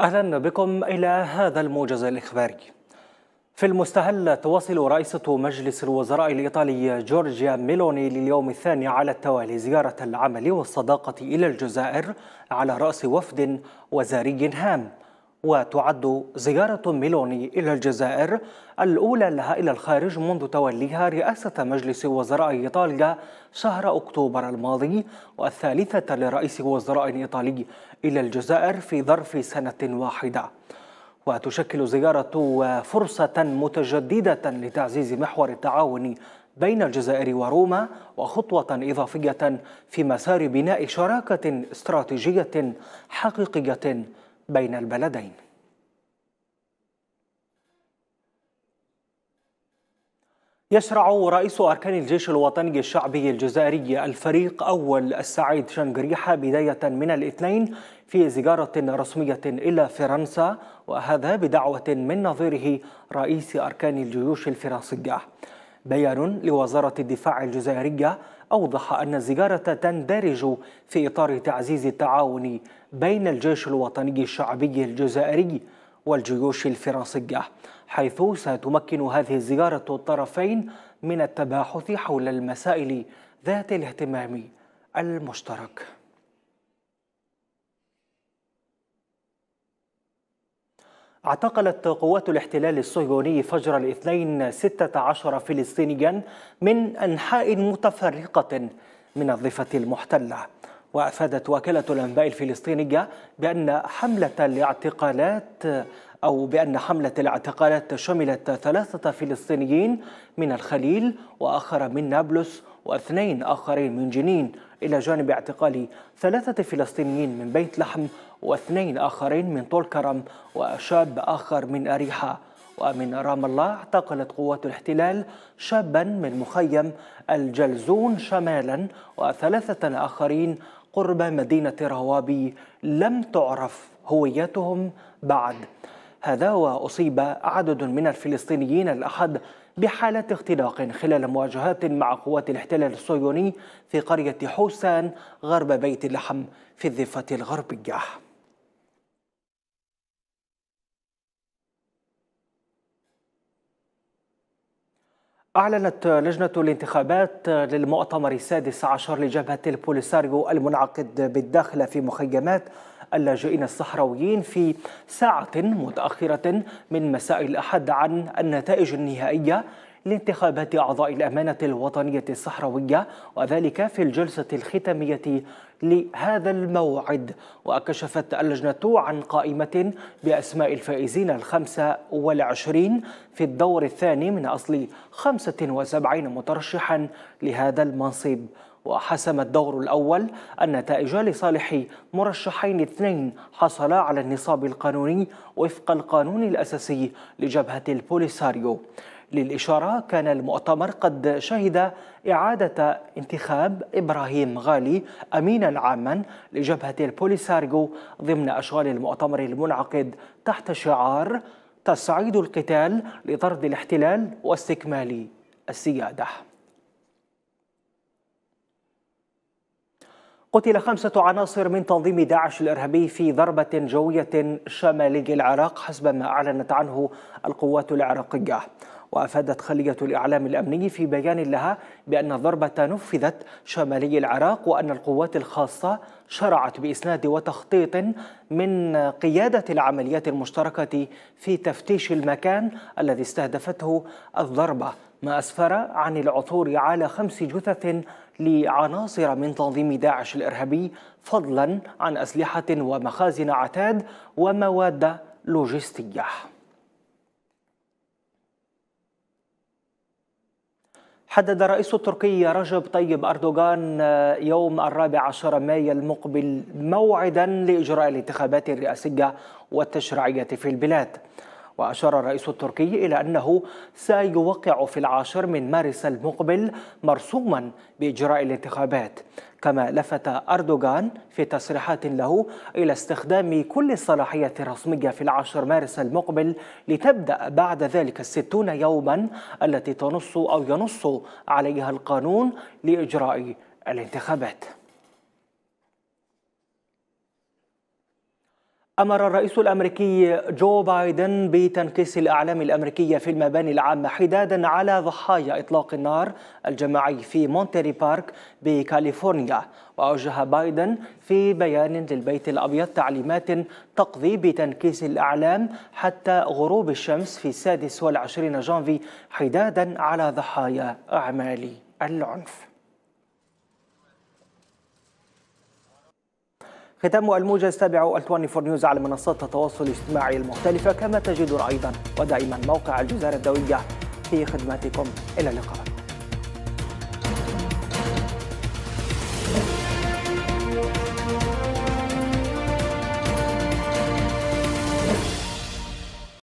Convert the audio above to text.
أهلا بكم إلى هذا الموجز الإخباري في المستهل تواصل رئيسة مجلس الوزراء الإيطالي جورجيا ميلوني لليوم الثاني على التوالي زيارة العمل والصداقة إلى الجزائر على رأس وفد وزاري هام وتعد زيارة ميلوني إلى الجزائر الأولى لها إلى الخارج منذ توليها رئاسة مجلس وزراء إيطاليا شهر أكتوبر الماضي والثالثة لرئيس وزراء إيطالي إلى الجزائر في ظرف سنة واحدة وتشكل زيارة فرصة متجددة لتعزيز محور التعاون بين الجزائر وروما وخطوة إضافية في مسار بناء شراكة استراتيجية حقيقية بين البلدين يشرع رئيس أركان الجيش الوطني الشعبي الجزائري الفريق أول السعيد شنقريحة بداية من الاثنين في زيارة رسمية إلى فرنسا وهذا بدعوة من نظيره رئيس أركان الجيوش الفرنسية بيان لوزارة الدفاع الجزائرية أوضح أن الزيارة تندرج في إطار تعزيز التعاون بين الجيش الوطني الشعبي الجزائري والجيوش الفرنسية حيث ستمكن هذه الزيارة الطرفين من التباحث حول المسائل ذات الاهتمام المشترك اعتقلت قوات الاحتلال الصهيوني فجر الاثنين 16 فلسطينيا من أنحاء متفرقة من الضفة المحتلة وأفادت وكالة الأنباء الفلسطينية بأن حملة الاعتقالات أو بأن حملة الاعتقالات شملت ثلاثة فلسطينيين من الخليل وآخر من نابلس واثنين آخرين من جنين إلى جانب اعتقال ثلاثة فلسطينيين من بيت لحم واثنين آخرين من طول كرم وشاب آخر من أريحة ومن رام الله اعتقلت قوات الاحتلال شابا من مخيم الجلزون شمالا وثلاثة آخرين قرب مدينة روابي لم تعرف هويتهم بعد هذا وأصيب عدد من الفلسطينيين الأحد بحالة اختناق خلال مواجهات مع قوات الاحتلال الصهيوني في قرية حوسان غرب بيت لحم في الضفة الغربية أعلنت لجنة الانتخابات للمؤتمر السادس عشر لجبهة البوليساريو المنعقد بالداخل في مخيمات اللاجئين الصحراويين في ساعة متأخرة من مساء الأحد عن النتائج النهائية لانتخابات أعضاء الأمانة الوطنية الصحراوية وذلك في الجلسة الختامية لهذا الموعد وكشفت اللجنة عن قائمة بأسماء الفائزين الخمسة والعشرين في الدور الثاني من أصل 75 مترشحا لهذا المنصب وحسم الدور الأول النتائج لصالح مرشحين اثنين حصلا على النصاب القانوني وفق القانون الأساسي لجبهة البوليساريو للإشارة كان المؤتمر قد شهد إعادة انتخاب إبراهيم غالي أمينا عاما لجبهة البوليساريو ضمن أشغال المؤتمر المنعقد تحت شعار تصعيد القتال لطرد الاحتلال واستكمال السياده قتل خمسة عناصر من تنظيم داعش الإرهابي في ضربة جوية شمالي العراق حسب ما أعلنت عنه القوات العراقية وأفادت خلية الإعلام الأمني في بيان لها بأن الضربة نفذت شمالي العراق وأن القوات الخاصة شرعت بإسناد وتخطيط من قيادة العمليات المشتركة في تفتيش المكان الذي استهدفته الضربة ما أسفر عن العثور على خمس جثث لعناصر من تنظيم داعش الإرهابي فضلا عن أسلحة ومخازن عتاد ومواد لوجستيه حدد رئيس تركيا رجب طيب أردوغان آه، يوم الرابع عشر مايو المقبل موعدا لإجراء الانتخابات الرئاسية والتشريعية في البلاد وأشار الرئيس التركي إلى أنه سيوقع في العاشر من مارس المقبل مرسوما بإجراء الانتخابات كما لفت أردوغان في تصريحات له إلى استخدام كل الصلاحية الرسمية في العاشر مارس المقبل لتبدأ بعد ذلك الستون يوما التي تنص أو ينص عليها القانون لإجراء الانتخابات أمر الرئيس الأمريكي جو بايدن بتنكيس الأعلام الأمريكية في المباني العامة حدادا على ضحايا إطلاق النار الجماعي في مونتيري بارك بكاليفورنيا وأوجه بايدن في بيان للبيت الأبيض تعليمات تقضي بتنكيس الأعلام حتى غروب الشمس في السادس والعشرين جانفي حدادا على ضحايا أعمال العنف ختام الموجز تابعوا ال 24 نيوز على منصات التواصل الاجتماعي المختلفة كما تجدون أيضا ودائما موقع الجزيرة الدولية في خدمتكم إلى اللقاء